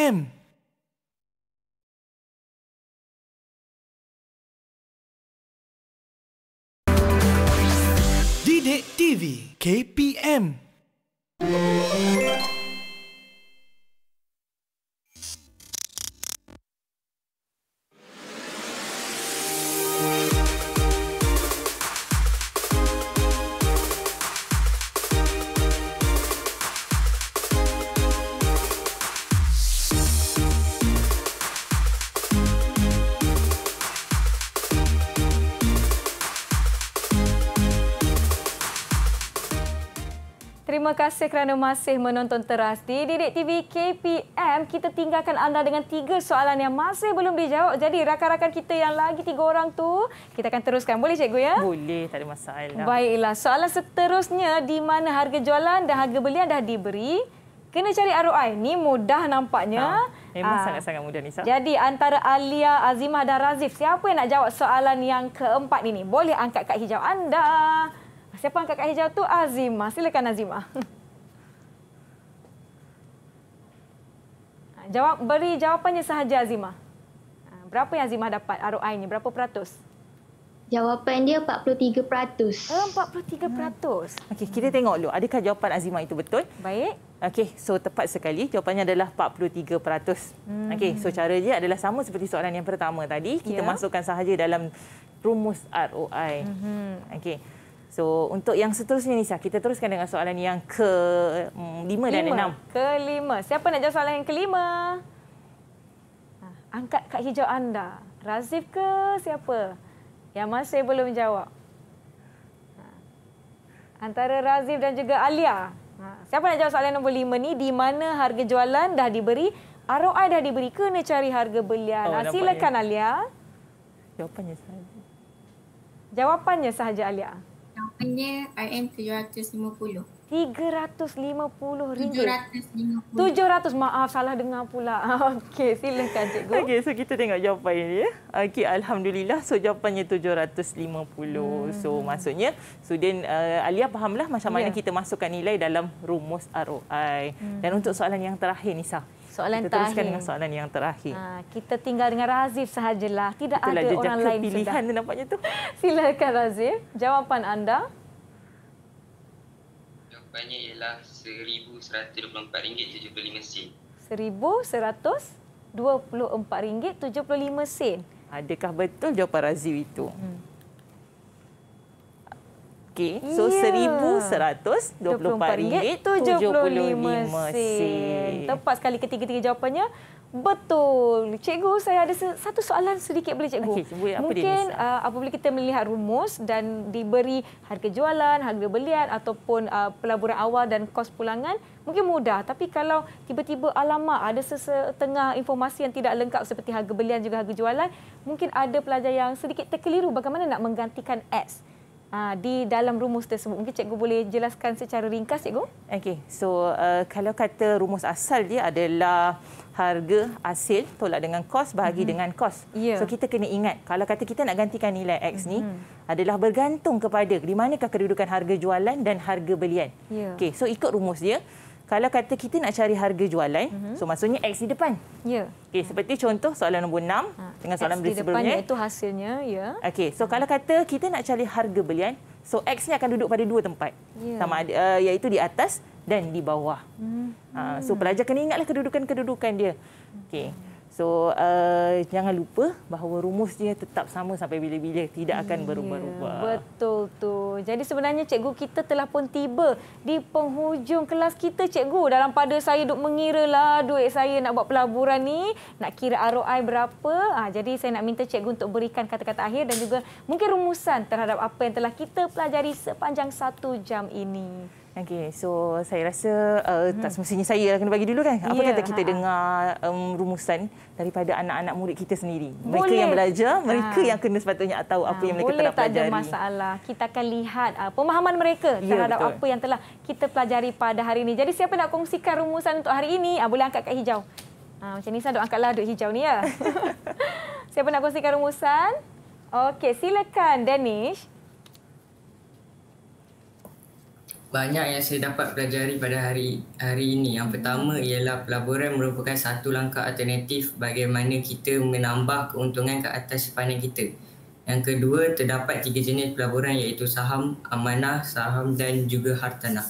him. Didik TV KPM. Oh. kerana masih menonton teras di Didik TV KPM. Kita tinggalkan anda dengan tiga soalan yang masih belum dijawab. Jadi rakan-rakan kita yang lagi tiga orang tu, kita akan teruskan. Boleh cikgu ya? Boleh, tak ada masalah. Baiklah, soalan seterusnya di mana harga jualan dan harga belian dah diberi. Kena cari ROI. ini mudah nampaknya. Ha, memang ah. sangat-sangat mudah, Nisa. Jadi antara Alia, Azimah dan Razif, siapa yang nak jawab soalan yang keempat ini? Boleh angkat kad hijau anda. Siapa angkat kad hijau tu? Azimah. Silakan Azimah. [laughs] jawab beri jawapannya sahaja Azimah. Ha, berapa yang Azimah dapat ROI ni? Berapa peratus? Jawapan dia 43 peratus. Oh, 43 peratus. Hmm. Okey, kita tengok dulu. Adakah jawapan Azimah itu betul? Baik. Okey, so tepat sekali. Jawapannya adalah 43 peratus. Hmm. Okey, so cara dia adalah sama seperti soalan yang pertama tadi. Kita yeah. masukkan sahaja dalam rumus ROI. Hmm. Okey. So untuk yang seterusnya ni Syah, kita teruskan dengan soalan yang ke mm, lima dan enam. Ke lima. Siapa nak jawab soalan yang kelima? Ha, angkat kad hijau anda. Razif ke siapa? Yang masih belum jawab. Ha. Antara Razif dan juga Alia. Ha. Siapa nak jawab soalan nombor lima ni? Di mana harga jualan dah diberi? ROI dah diberi. Kena cari harga belian. Oh, Silakan ya. Alia. Jawapannya sahaja. Jawapannya sahaja Alia. Namanya RM750. RM350. RM750. 700 Maaf, salah dengar pula. [laughs] Okey, silakan Cikgu. Okey, so kita tengok jawapan ini. Ya. Okey, Alhamdulillah. So, jawapannya RM750. Hmm. So, maksudnya, student so, uh, Alia fahamlah macam yeah. mana ya. kita masukkan nilai dalam rumus ROI. Hmm. Dan untuk soalan yang terakhir, Nisa. Soalan kita terakhir. dengan soalan yang terakhir. Ha, kita tinggal dengan Razif sahajalah. Tidak Itulah ada orang lain pilihan sudah. pilihan nampaknya tu. [laughs] Silakan Razif, jawapan anda. Jawapannya ialah RM1,124 75 sen. RM1,124 75 sen. Adakah betul jawapan Razif itu? Hmm. Okey, so yeah. Ya. RM1,124.75. Tepat sekali ketiga-tiga jawapannya. Betul. Cikgu, saya ada satu soalan sedikit boleh cikgu. Okay, apa Mungkin dia uh, apabila kita melihat rumus dan diberi harga jualan, harga belian ataupun uh, pelaburan awal dan kos pulangan, Mungkin mudah, tapi kalau tiba-tiba alamak ada setengah informasi yang tidak lengkap seperti harga belian juga harga jualan, mungkin ada pelajar yang sedikit terkeliru bagaimana nak menggantikan S uh, di dalam rumus tersebut? Mungkin cikgu boleh jelaskan secara ringkas, cikgu. Okey. So, uh, kalau kata rumus asal dia adalah harga hasil tolak dengan kos bahagi mm -hmm. dengan kos. Yeah. So, kita kena ingat kalau kata kita nak gantikan nilai X mm -hmm. ni mhm. adalah bergantung kepada di manakah kedudukan harga jualan dan harga belian. Yeah. Okey. So, ikut rumus dia kalau kata kita nak cari harga jualan, mm-hmm. so maksudnya X di depan. Ya. Yeah. Okey, seperti contoh soalan nombor 6 ha. dengan soalan berisi sebelumnya. X di depan iaitu hasilnya, ya. Yeah. Okey, so kalau kata kita nak cari harga belian, so X ni akan duduk pada dua tempat. Yeah. Sama ada uh, iaitu di atas dan di bawah. mm Uh, so pelajar kena ingatlah kedudukan-kedudukan dia. Okey. mm So uh, jangan lupa bahawa rumusnya tetap sama sampai bila-bila tidak akan berubah-ubah. betul tu. Jadi sebenarnya cikgu kita telah pun tiba di penghujung kelas kita cikgu. Dalam pada saya duk mengira lah duit saya nak buat pelaburan ni. Nak kira ROI berapa. Ha, jadi saya nak minta cikgu untuk berikan kata-kata akhir dan juga mungkin rumusan terhadap apa yang telah kita pelajari sepanjang satu jam ini. Okey, so saya rasa uh, hmm. tak semestinya saya lah kena bagi dulu kan. Apa yeah. kata kita ha, ha. dengar um, rumusan daripada anak-anak murid kita sendiri. Mereka yang belajar, ha. mereka yang kena sepatutnya tahu apa yang mereka boleh telah pelajari. Boleh tak ada masalah. Kita akan lihat uh, pemahaman mereka ya, terhadap yeah, apa yang telah kita pelajari pada hari ini. Jadi siapa nak kongsikan rumusan untuk hari ini, uh, boleh angkat kat hijau. Ha, macam ni duk angkatlah duk hijau ni ya. [laughs] siapa nak kongsikan rumusan? Okey, silakan Danish. banyak yang saya dapat pelajari pada hari hari ini. Yang pertama ialah pelaburan merupakan satu langkah alternatif bagaimana kita menambah keuntungan ke atas sepanjang kita. Yang kedua, terdapat tiga jenis pelaburan iaitu saham, amanah, saham dan juga hartanah.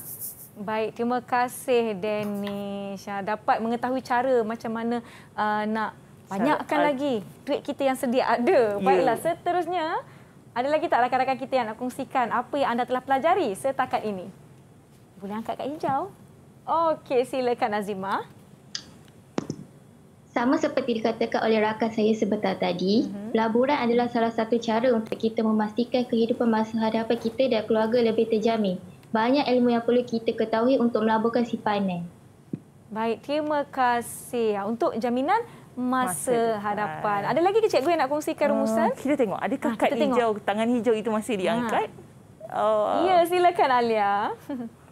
Baik, terima kasih Dennis. Dapat mengetahui cara macam mana uh, nak banyakkan Sar- lagi duit kita yang sedia ada. Hmm. Baiklah, seterusnya ada lagi tak rakan-rakan kita yang nak kongsikan apa yang anda telah pelajari setakat ini? Boleh angkat kat hijau. Okey, silakan Azima. Sama seperti dikatakan oleh rakan saya sebentar tadi, uh-huh. pelaburan adalah salah satu cara untuk kita memastikan kehidupan masa hadapan kita dan keluarga lebih terjamin. Banyak ilmu yang perlu kita ketahui untuk melaburkan si Baik, terima kasih. Ah, untuk jaminan masa, masa hadapan. Ada lagi ke cikgu yang nak kongsikan ah, rumusan? Uh, kita tengok, adakah ha, kad hijau, tengok. tangan hijau itu masih diangkat? Ha. Oh. Ya, silakan Alia. [laughs]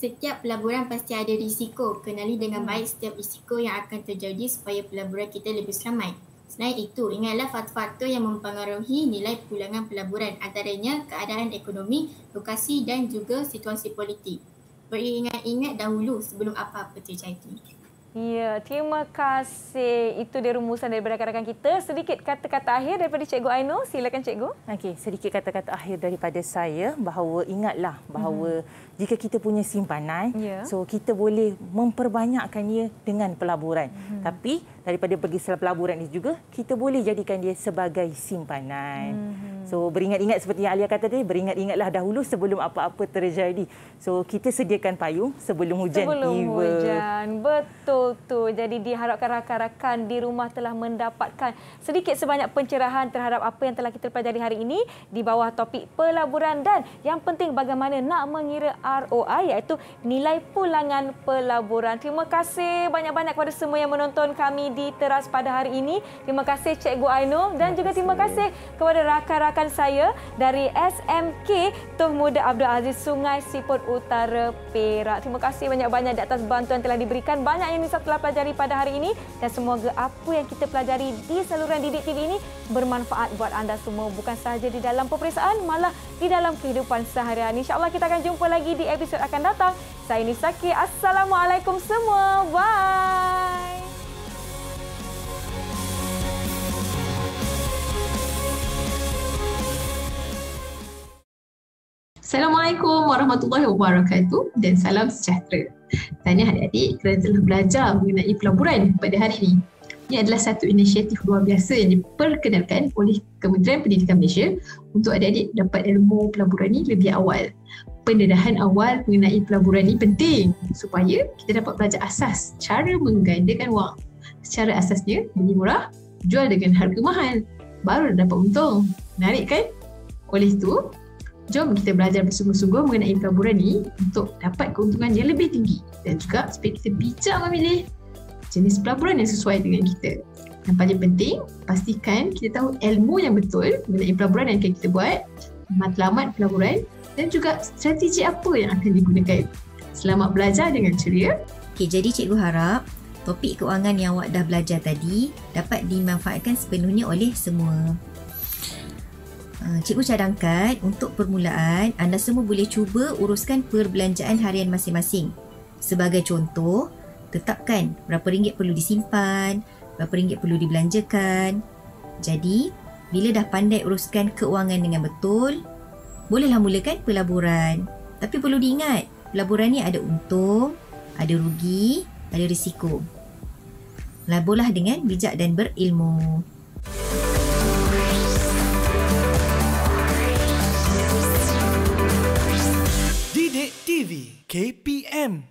Setiap pelaburan pasti ada risiko. Kenali dengan hmm. baik setiap risiko yang akan terjadi supaya pelaburan kita lebih selamat. Selain itu, ingatlah faktor-faktor yang mempengaruhi nilai pulangan pelaburan antaranya keadaan ekonomi, lokasi dan juga situasi politik. Beringat-ingat dahulu sebelum apa-apa terjadi. Ya, terima kasih. Itu dia rumusan daripada rakan-rakan kita. Sedikit kata-kata akhir daripada Cikgu Aino. Silakan Cikgu. Okey, sedikit kata-kata akhir daripada saya bahawa ingatlah bahawa hmm. jika kita punya simpanan, yeah. so kita boleh memperbanyakkannya dengan pelaburan. Hmm. Tapi daripada pergi selap laburan ini juga, kita boleh jadikan dia sebagai simpanan. Hmm. So beringat-ingat seperti yang Alia kata tadi, beringat-ingatlah dahulu sebelum apa-apa terjadi. So kita sediakan payung sebelum hujan sebelum tiba. Sebelum hujan, betul tu. Jadi diharapkan rakan-rakan di rumah telah mendapatkan sedikit sebanyak pencerahan terhadap apa yang telah kita pelajari hari ini di bawah topik pelaburan dan yang penting bagaimana nak mengira ROI iaitu nilai pulangan pelaburan. Terima kasih banyak-banyak kepada semua yang menonton kami di di teras pada hari ini. Terima kasih Cikgu Aino dan terima juga terima kasih kepada rakan-rakan saya dari SMK Tuh Muda Abdul Aziz Sungai Siput Utara Perak. Terima kasih banyak-banyak di atas bantuan telah diberikan. Banyak yang Nisa telah pelajari pada hari ini dan semoga apa yang kita pelajari di saluran Didik TV ini bermanfaat buat anda semua bukan sahaja di dalam peperiksaan malah di dalam kehidupan seharian. InsyaAllah kita akan jumpa lagi di episod akan datang. Saya Nisa Assalamualaikum semua. Bye. Assalamualaikum warahmatullahi wabarakatuh dan salam sejahtera. Tanya adik-adik kerana telah belajar mengenai pelaburan pada hari ini. Ini adalah satu inisiatif luar biasa yang diperkenalkan oleh Kementerian Pendidikan Malaysia untuk adik-adik dapat ilmu pelaburan ini lebih awal. Pendedahan awal mengenai pelaburan ini penting supaya kita dapat belajar asas cara menggandakan wang. Secara asasnya, beli murah, jual dengan harga mahal. Baru dapat untung. Menarik kan? Oleh itu, Jom kita belajar bersungguh-sungguh mengenai pelaburan ni untuk dapat keuntungan yang lebih tinggi dan juga supaya kita bijak memilih jenis pelaburan yang sesuai dengan kita. Yang paling penting, pastikan kita tahu ilmu yang betul mengenai pelaburan yang akan kita buat, matlamat pelaburan dan juga strategi apa yang akan digunakan. Selamat belajar dengan ceria. Okay, jadi cikgu harap topik keuangan yang awak dah belajar tadi dapat dimanfaatkan sepenuhnya oleh semua. Ah, cikgu cadangkan untuk permulaan anda semua boleh cuba uruskan perbelanjaan harian masing-masing. Sebagai contoh, tetapkan berapa ringgit perlu disimpan, berapa ringgit perlu dibelanjakan. Jadi, bila dah pandai uruskan keuangan dengan betul, bolehlah mulakan pelaburan. Tapi perlu diingat, pelaburan ni ada untung, ada rugi, ada risiko. Laburlah dengan bijak dan berilmu. Música KPM